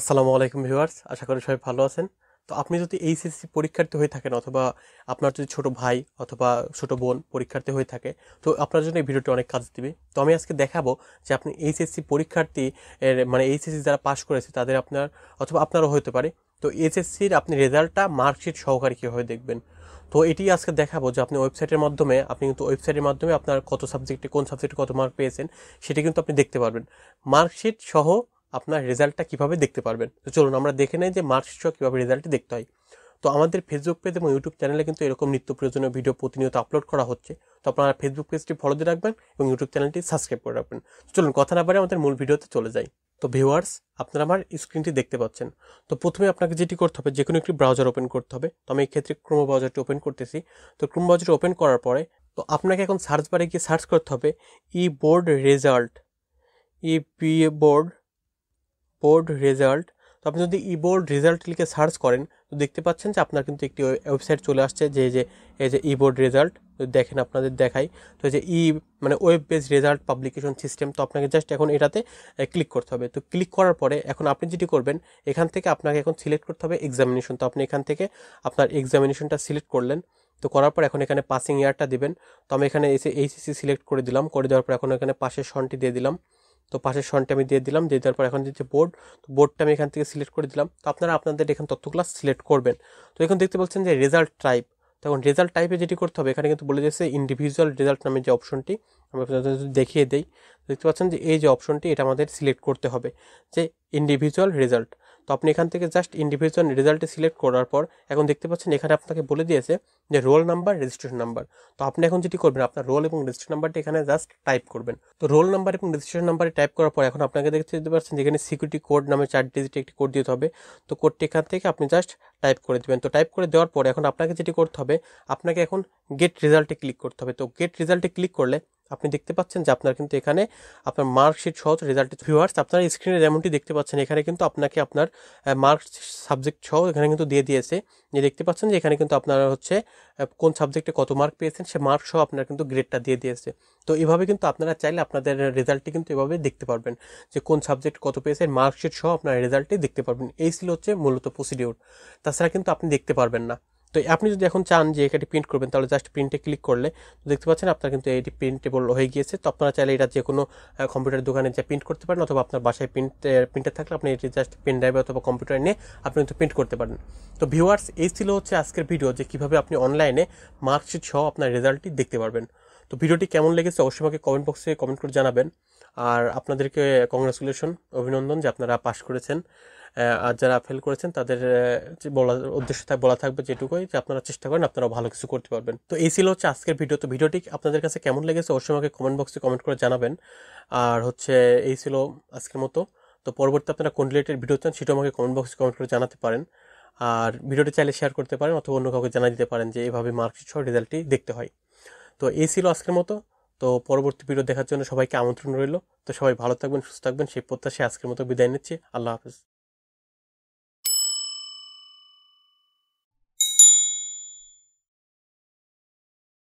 আসসালামু আলাইকুম ভিউয়ার্স আশা করি সবাই ভালো আছেন তো আপনি যদি এইচএসসি পরীক্ষার্থী হয়ে থাকেন অথবা আপনার যদি ছোট ভাই অথবা ছোট বোন পরীক্ষার্থী হয়ে থাকে তো আপনার জন্য এই ভিডিওটি অনেক কাজ দিবে তো আমি আজকে দেখাবো যে আপনি এইচএসসি পরীক্ষার্থী এর মানে এইচএসসি যারা পাশ করেছে তাদের আপনার অথবা আপনারও হতে পারে তো এইচএসসির আপনি রেজাল্টটা মার্কশিট সহকারে কীভাবে দেখবেন তো এটি আজকে দেখাবো যে আপনি ওয়েবসাইটের মাধ্যমে আপনি কিন্তু ওয়েবসাইটের মাধ্যমে আপনার কত সাবজেক্টে কোন সাবজেক্টে কত মার্ক পেয়েছেন সেটি কিন্তু আপনি দেখতে পারবেন মার্কশিট সহ আপনার রেজাল্টটা কিভাবে দেখতে পারবেন তো চলুন আমরা দেখে নেই যে মার্কস সহ কীভাবে রেজাল্টটি দেখতে হয় তো আমাদের ফেসবুক পেজ এবং ইউটিউব চ্যানেলে কিন্তু এরকম নিত্য প্রয়োজনীয় ভিডিও প্রতিনিয়ত আপলোড করা হচ্ছে তো আপনারা ফেসবুক পেজটি ফলো দিয়ে রাখবেন এবং ইউটিউব চ্যানেলটি সাবস্ক্রাইব করে রাখবেন চলুন কথা না পারে আমাদের মূল ভিডিওতে চলে যাই তো ভিউয়ার্স আপনারা আমার স্ক্রিনটি দেখতে পাচ্ছেন তো প্রথমে আপনাকে যেটি করতে হবে যে কোনো একটি ব্রাউজার ওপেন করতে হবে তো আমি এই ক্ষেত্রে ক্রোম ব্রাউজারটি ওপেন করতেছি তো ক্রোম ব্রাউজারটি ওপেন করার পরে তো আপনাকে এখন সার্চ বারে গিয়ে সার্চ করতে হবে ই বোর্ড রেজাল্ট ই বি বোর্ড বোর্ড রেজাল্ট তো আপনি যদি ই বোর্ড রেজাল্ট লিখে সার্চ করেন তো দেখতে পাচ্ছেন যে আপনার কিন্তু একটি ওয়েবসাইট চলে আসছে যে যে এই যে ই বোর্ড রেজাল্ট দেখেন আপনাদের দেখাই তো যে ই মানে web base result publication system তো আপনাকে জাস্ট এখন এটাতে ক্লিক করতে হবে তো ক্লিক করার পরে এখন আপনি যেটি করবেন এখান থেকে আপনাকে এখন সিলেক্ট করতে হবে এক্সামিনেশন তো আপনি এখান থেকে আপনার এক্সামিনেশনটা সিলেক্ট করলেন তো করার পর এখন এখানে পাসিং ইয়ারটা দিবেন তো আমি এখানে এসে এইচএসসি সিলেক্ট করে দিলাম করে দেওয়ার পর এখন এখানে পাশের সনটি দিয়ে দিলাম তো পাশের সনটা আমি দিয়ে দিলাম দিয়ে দেওয়ার পর এখন যে বোর্ড তো বোর্ডটা আমি এখান থেকে সিলেক্ট করে দিলাম তো আপনারা আপনাদের তথ্য তথ্যগুলো সিলেক্ট করবেন তো এখন দেখতে বলছেন যে রেজাল্ট টাইপ তখন রেজাল্ট টাইপে যেটি করতে হবে এখানে কিন্তু বলে দিয়েছে ইন্ডিভিজুয়াল রেজাল্ট নামে যে অপশনটি আমি আপনাদের দেখিয়ে দেই দেখতে পাচ্ছেন যে এই যে অপশনটি এটা আমাদের সিলেক্ট করতে হবে যে ইন্ডিভিজুয়াল রেজাল্ট তো আপনি এখান থেকে জাস্ট ইন্ডিভিজুয়াল রেজাল্টে সিলেক্ট করার পর এখন দেখতে পাচ্ছেন এখানে আপনাকে বলে দিয়েছে যে রোল নাম্বার রেজিস্ট্রেশন নাম্বার তো আপনি এখন যেটি করবেন আপনার রোল এবং রেজিস্ট্রেশন নাম্বারটি এখানে জাস্ট টাইপ করবেন তো রোল নাম্বার এবং রেজিস্ট্রেশন নাম্বারে টাইপ করার পর এখন আপনাকে দেখতে পাচ্ছেন যেখানে সিকিউরিটি কোড নামে চার ডিজিট একটি কোড দিতে হবে তো কোডটি এখান থেকে আপনি জাস্ট টাইপ করে দেবেন তো টাইপ করে দেওয়ার পরে এখন আপনাকে যেটি করতে হবে আপনাকে এখন গেট রেজাল্টে ক্লিক করতে হবে তো গেট রেজাল্টে ক্লিক করলে আপনি দেখতে পাচ্ছেন যে আপনার কিন্তু এখানে আপনার মার্কশিট সহ রেজাল্ট ভিউয়ার্স আপনার স্ক্রিনে যেমনটি দেখতে পাচ্ছেন এখানে কিন্তু আপনাকে আপনার মার্কস সাবজেক্ট সহ এখানে কিন্তু দিয়ে দিয়েছে যে দেখতে পাচ্ছেন যে এখানে কিন্তু আপনারা হচ্ছে কোন সাবজেক্টে কত মার্ক পেয়েছেন সে মার্ক সহ আপনারা কিন্তু গ্রেডটা দিয়ে দিয়েছে তো এভাবে কিন্তু আপনারা চাইলে আপনাদের রেজাল্টটি কিন্তু এভাবে দেখতে পারবেন যে কোন সাবজেক্ট কত পেয়েছেন মার্কশিট সহ আপনার রেজাল্টটি দেখতে পারবেন এই ছিল হচ্ছে মূলত প্রসিডিউর তাছাড়া কিন্তু আপনি দেখতে পারবেন না তো আপনি যদি এখন চান যে এখানে প্রিন্ট করবেন তাহলে জাস্ট প্রিন্টে ক্লিক করলে দেখতে পাচ্ছেন আপনার কিন্তু এটি প্রিন্টেবল হয়ে গিয়েছে তো আপনারা চাইলে এটা যে কোনো কম্পিউটার দোকানে যা প্রিন্ট করতে পারেন অথবা আপনার বাসায় প্রিন্ট প্রিন্টার থাকলে আপনি এটি জাস্ট পেন ড্রাইভে অথবা কম্পিউটারে নিয়ে আপনি কিন্তু প্রিন্ট করতে পারেন তো ভিউয়ার্স এই ছিল হচ্ছে আজকের ভিডিও যে কীভাবে আপনি অনলাইনে মার্কশিট সহ আপনার রেজাল্টটি দেখতে পারবেন তো ভিডিওটি কেমন লেগেছে অবশ্যই আমাকে কমেন্ট বক্সে কমেন্ট করে জানাবেন আর আপনাদেরকে কংগ্রেচুলেশন অভিনন্দন যে আপনারা পাশ করেছেন আর যারা ফেল করেছেন তাদের বলা উদ্দেশ্য বলা থাকবে যেটুকুই যে আপনারা চেষ্টা করেন আপনারা ভালো কিছু করতে পারবেন তো এই ছিল হচ্ছে আজকের ভিডিও তো ভিডিওটি আপনাদের কাছে কেমন লেগেছে অবশ্যই আমাকে কমেন্ট বক্সে কমেন্ট করে জানাবেন আর হচ্ছে এই ছিল আজকের মতো তো পরবর্তী আপনারা কোন রিলেটেড ভিডিও চান সেটাও আমাকে কমেন্ট বক্সে কমেন্ট করে জানাতে পারেন আর ভিডিওটি চাইলে শেয়ার করতে পারেন অথবা অন্য কাউকে জানা দিতে পারেন যে এভাবে মার্কশিট সহ রেজাল্টটি দেখতে হয় তো এই ছিল আজকের মতো তো পরবর্তী ভিডিও দেখার জন্য সবাইকে আমন্ত্রণ রইল তো সবাই ভালো থাকবেন সুস্থ থাকবেন সেই প্রত্যাশায় আজকের মতো বিদায় নিচ্ছি আল্লাহ হাফিজ